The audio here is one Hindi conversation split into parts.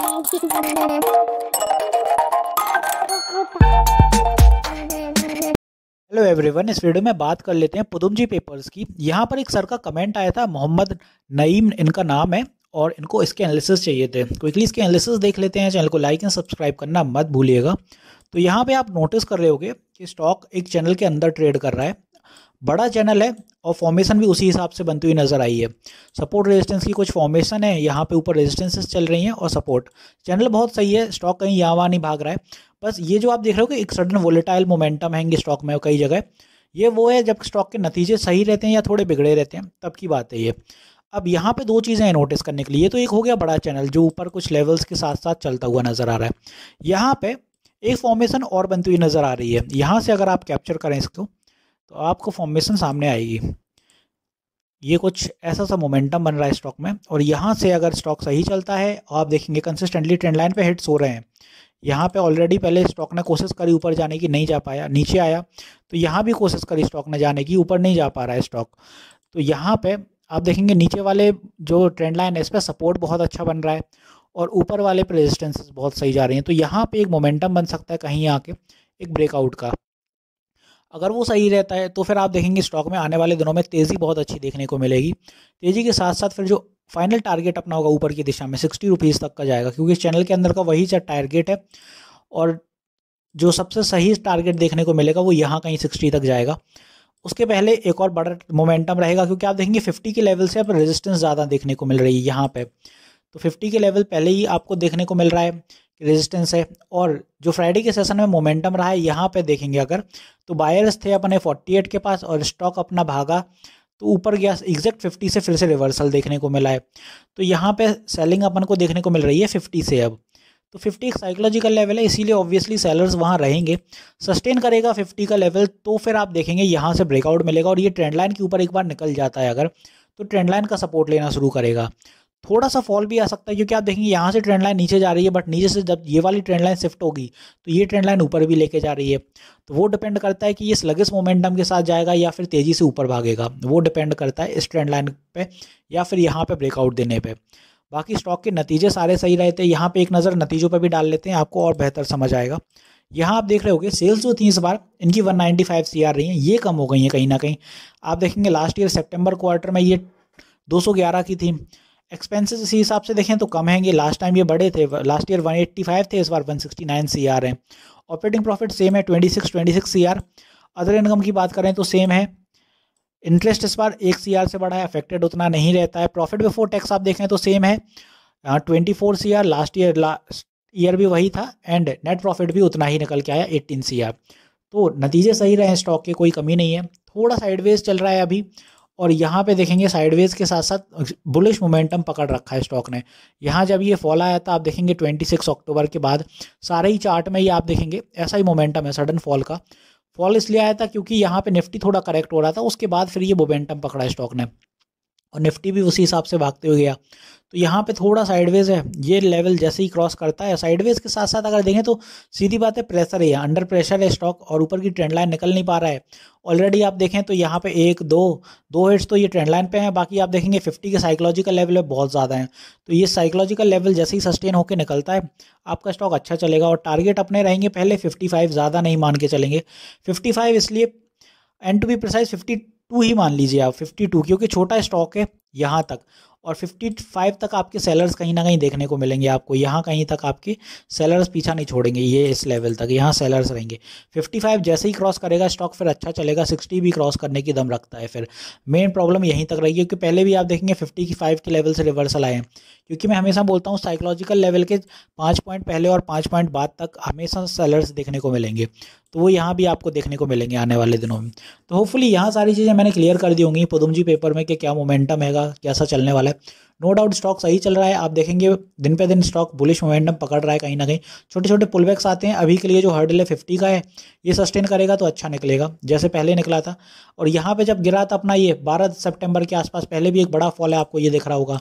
हेलो एवरीवन इस वीडियो में बात कर लेते हैं पुदुम जी पेपर्स की यहाँ पर एक सर का कमेंट आया था मोहम्मद नईम इनका नाम है और इनको इसके एनालिसिस चाहिए थे क्विकली इसके एनालिसिस देख लेते हैं चैनल को लाइक एंड सब्सक्राइब करना मत भूलिएगा तो यहाँ पे आप नोटिस कर रहे होगे कि स्टॉक एक चैनल के अंदर ट्रेड कर रहा है बड़ा चैनल है और फॉर्मेशन भी उसी हिसाब से बनती हुई नज़र आई है सपोर्ट रेजिस्टेंस की कुछ फॉर्मेशन है यहाँ पे ऊपर रेजिस्टेंसेस चल रही हैं और सपोर्ट चैनल बहुत सही है स्टॉक कहीं यहाँ वहाँ नहीं भाग रहा है बस ये जो आप देख रहे हो कि एक सडन वोलेटाइल मोमेंटम हैंगे स्टॉक में कई जगह ये वो है जब स्टॉक के नतीजे सही रहते हैं या थोड़े बिगड़े रहते हैं तब की बात है ये अब यहाँ पे दो चीज़ें हैं नोटिस करने के लिए तो एक हो गया बड़ा चैनल जो ऊपर कुछ लेवल्स के साथ साथ चलता हुआ नज़र आ रहा है यहाँ पे एक फॉर्मेशन और बनती हुई नज़र आ रही है यहाँ से अगर आप कैप्चर करें इसको तो आपको फॉर्मेशन सामने आएगी ये कुछ ऐसा सा मोमेंटम बन रहा है स्टॉक में और यहाँ से अगर स्टॉक सही चलता है आप देखेंगे कंसिस्टेंटली ट्रेंड लाइन पे हिट्स हो रहे हैं यहाँ पे ऑलरेडी पहले स्टॉक ने कोशिश करी ऊपर जाने की नहीं जा पाया नीचे आया तो यहाँ भी कोशिश करी स्टॉक ने जाने की ऊपर नहीं जा पा रहा है स्टॉक तो यहाँ पर आप देखेंगे नीचे वाले जो ट्रेंड लाइन है इस पर सपोर्ट बहुत अच्छा बन रहा है और ऊपर वाले पर रेजिस्टेंसेस बहुत सही जा रही हैं तो यहाँ पे एक मोमेंटम बन सकता है कहीं आके एक ब्रेकआउट का अगर वो सही रहता है तो फिर आप देखेंगे स्टॉक में आने वाले दिनों में तेज़ी बहुत अच्छी देखने को मिलेगी तेज़ी के साथ साथ फिर जो फाइनल टारगेट अपना होगा ऊपर की दिशा में सिक्सटी रुपीज़ तक का जाएगा क्योंकि चैनल के अंदर का वही टारगेट है और जो सबसे सही टारगेट देखने को मिलेगा वो यहाँ कहीं सिक्सटी तक जाएगा उसके पहले एक और बड़ा मोमेंटम रहेगा क्योंकि आप देखेंगे फिफ्टी के लेवल से अब रेजिस्टेंस ज़्यादा देखने को मिल रही है यहाँ पर तो फिफ्टी के लेवल पहले ही आपको देखने को मिल रहा है रेजिस्टेंस है और जो फ्राइडे के सेशन में मोमेंटम रहा है यहाँ पे देखेंगे अगर तो बायर्स थे अपने 48 के पास और स्टॉक अपना भागा तो ऊपर गया एग्जैक्ट 50 से फिर से रिवर्सल देखने को मिला है तो यहाँ पे सेलिंग अपन को देखने को मिल रही है 50 से अब तो 50 एक साइकोलॉजिकल लेवल है इसीलिए ऑब्वियसली सेलर्स वहाँ रहेंगे सस्टेन करेगा फिफ्टी का लेवल तो फिर आप देखेंगे यहाँ से ब्रेकआउट मिलेगा और ये ट्रेंड लाइन के ऊपर एक बार निकल जाता है अगर तो ट्रेंड लाइन का सपोर्ट लेना शुरू करेगा थोड़ा सा फॉल भी आ सकता है क्योंकि आप देखेंगे यहाँ से ट्रेंड लाइन नीचे जा रही है बट नीचे से जब ये वाली ट्रेंड लाइन शिफ्ट होगी तो ये ट्रेंड लाइन ऊपर भी लेके जा रही है तो वो डिपेंड करता है कि ये स्लगिस मोमेंटम के साथ जाएगा या फिर तेज़ी से ऊपर भागेगा वो डिपेंड करता है इस ट्रेंड लाइन पर या फिर यहाँ पर ब्रेकआउट देने पर बाकी स्टॉक के नतीजे सारे सही रहे थे यहाँ पर एक नज़र नतीजों पर भी डाल लेते हैं आपको और बेहतर समझ आएगा यहाँ आप देख रहे गए सेल्स जो थी इस बार इनकी 195 नाइन्टी रही हैं ये कम हो गई हैं कहीं ना कहीं आप देखेंगे लास्ट ईयर सितंबर क्वार्टर में ये 211 की थी एक्सपेंसेस इसी हिसाब से देखें तो कम हैं ये लास्ट टाइम ये बड़े थे लास्ट ईयर 185 थे इस बार 169 सीआर हैं ऑपरेटिंग प्रॉफिट सेम है 26 26 सीआर अदर इनकम की बात करें तो सेम है इंटरेस्ट इस बार एक सीआर से बढ़ा है अफेक्टेड उतना नहीं रहता है प्रॉफिट बिफोर टैक्स आप देखें तो सेम है twenty four C R last year last year भी वही था एंड नेट प्रॉफिट भी उतना ही निकल के आया एट्टीन सी आर तो नतीजे सही रहे हैं स्टॉक के कोई कमी नहीं है थोड़ा साइडवेज चल रहा है अभी और यहाँ पे देखेंगे साइडवेज के साथ साथ बुलिश मोमेंटम पकड़ रखा है स्टॉक ने यहाँ जब ये फॉल आया था आप देखेंगे 26 अक्टूबर के बाद सारे ही चार्ट में ये आप देखेंगे ऐसा ही मोमेंटम है सडन फॉल का फॉल इसलिए आया था क्योंकि यहाँ पे निफ्टी थोड़ा करेक्ट हो रहा था उसके बाद फिर ये मोमेंटम पकड़ा स्टॉक ने और निफ्टी भी उसी हिसाब से भागते हुए गया तो यहाँ पे थोड़ा साइडवेज है ये लेवल जैसे ही क्रॉस करता है साइडवेज के साथ साथ अगर देखें तो सीधी बात है प्रेशर है अंडर प्रेशर है स्टॉक और ऊपर की ट्रेंड लाइन निकल नहीं पा रहा है ऑलरेडी आप देखें तो यहाँ पे एक दो दो हिट्स तो ये ट्रेंड लाइन पे हैं बाकी आप देखेंगे फिफ्टी के साइकोलॉजिकल लेवल है बहुत ज़्यादा है तो ये साइकोलॉजिकल लेवल जैसे ही सस्टेन होकर निकलता है आपका स्टॉक अच्छा चलेगा और टारगेट अपने रहेंगे पहले फिफ्टी ज़्यादा नहीं मान के चलेंगे फिफ्टी इसलिए and to be precise fifty two ही मान लीजिए आप फिफ्टी टू क्योंकि छोटा स्टॉक है यहाँ तक और फिफ्टी फाइव तक आपके सेलर्स कहीं ना कहीं देखने को मिलेंगे आपको यहाँ कहीं तक आपके सेलर्स पीछा नहीं छोड़ेंगे ये इस लेवल तक यहाँ सेलर्स रहेंगे फिफ्टी फाइव जैसे ही क्रॉस करेगा स्टॉक फिर अच्छा चलेगा सिक्सटी भी क्रॉस करने की दम रखता है फिर मेन प्रॉब्लम यहीं तक रहेगी क्योंकि पहले भी आप देखेंगे फिफ्टी की फाइव के लेवल से रिवर्सल आए हैं क्योंकि मैं हमेशा बोलता हूँ साइकोलॉजिकल लेवल के पाँच पॉइंट पहले और पाँच पॉइंट बाद तक हमेशा सेलर्स देखने को मिलेंगे तो वो यहाँ भी आपको देखने को मिलेंगे आने वाले दिनों में तो होपफुली यहाँ सारी चीज़ें मैंने क्लियर कर दी होंगी जी पेपर में कि क्या मोमेंटम हैगा कैसा चलने वाला है नो डाउट स्टॉक सही चल रहा है आप देखेंगे दिन पे दिन स्टॉक बुलिश मोमेंटम पकड़ रहा है कहीं ना कहीं छोटे छोटे पुलबैक्स आते हैं अभी के लिए जो हर्डल है फिफ्टी का है ये सस्टेन करेगा तो अच्छा निकलेगा जैसे पहले निकला था और यहाँ पर जब गिरा था अपना ये बारह सेप्टेम्बर के आसपास पहले भी एक बड़ा फॉल है आपको ये दिख रहा होगा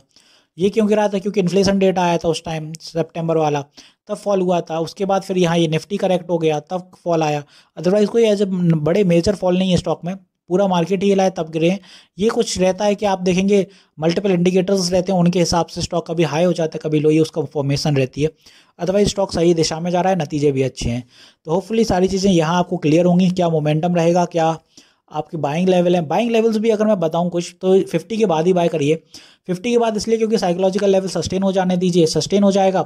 ये क्यों गिरा था क्योंकि इन्फ्लेशन डेटा आया था उस टाइम सेप्टेम्बर वाला तब फॉल हुआ था उसके बाद फिर यहाँ ये निफ्टी करेक्ट हो गया तब फॉल आया अदरवाइज़ कोई एज बड़े मेजर फॉल नहीं है स्टॉक में पूरा मार्केट ही हिलाए तब गिरे ये कुछ रहता है कि आप देखेंगे मल्टीपल इंडिकेटर्स रहते हैं उनके हिसाब से स्टॉक कभी हाई हो जाता है कभी लो ये उसका फॉर्मेशन रहती है अदरवाइज स्टॉक सही दिशा में जा रहा है नतीजे भी अच्छे हैं तो होपफुली सारी चीज़ें यहाँ आपको क्लियर होंगी क्या मोमेंटम रहेगा क्या आपकी बाइंग लेवल है बाइंग लेवल्स भी अगर मैं बताऊं कुछ तो 50 के बाद ही बाय करिए 50 के बाद इसलिए क्योंकि साइकोलॉजिकल लेवल सस्टेन हो जाने दीजिए सस्टेन हो जाएगा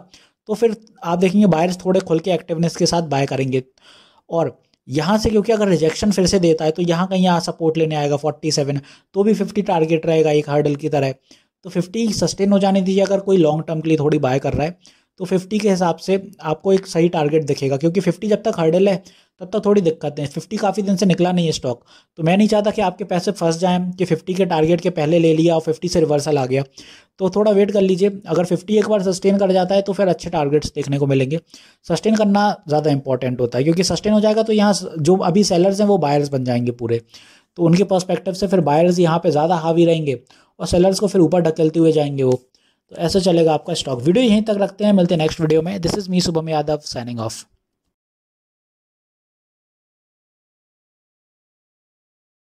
तो फिर आप देखेंगे बायर्स थोड़े खुल के एक्टिवनेस के साथ बाय करेंगे और यहाँ से क्योंकि अगर रिजेक्शन फिर से देता है तो यहाँ कहीं यहाँ सपोर्ट लेने आएगा फोर्टी सेवन तो भी फिफ्टी टारगेट रहेगा एक हर्डल की तरह तो फिफ्टी सस्टेन हो जाने दीजिए अगर कोई लॉन्ग टर्म के लिए थोड़ी बाय कर रहा है तो फिफ्टी के हिसाब से आपको एक सही टारगेट दिखेगा क्योंकि फिफ्टी जब तक हर्डल है तब तक थोड़ी दिक्कत है फिफ्टी काफ़ी दिन से निकला नहीं है स्टॉक तो मैं नहीं चाहता कि आपके पैसे फंस जाएं कि फिफ्टी के टारगेट के पहले ले लिया और फिफ्टी से रिवर्सल आ गया तो थोड़ा वेट कर लीजिए अगर फिफ्टी एक बार सस्टेन कर जाता है तो फिर अच्छे टारगेट्स देखने को मिलेंगे सस्टेन करना ज़्यादा इंपॉर्टेंट होता है क्योंकि सस्टेन हो जाएगा तो यहाँ जो अभी सेलर्स हैं वो बायर्स बन जाएंगे पूरे तो उनके पर्स्पेक्टिव से फिर बायर्स यहाँ पर ज़्यादा हावी रहेंगे और सेलर्स को फिर ऊपर ढकेलते हुए जाएंगे वो तो ऐसा चलेगा आपका स्टॉक वीडियो यहीं तक रखते हैं मिलते हैं नेक्स्ट वीडियो में this is me Shubham Yadav signing of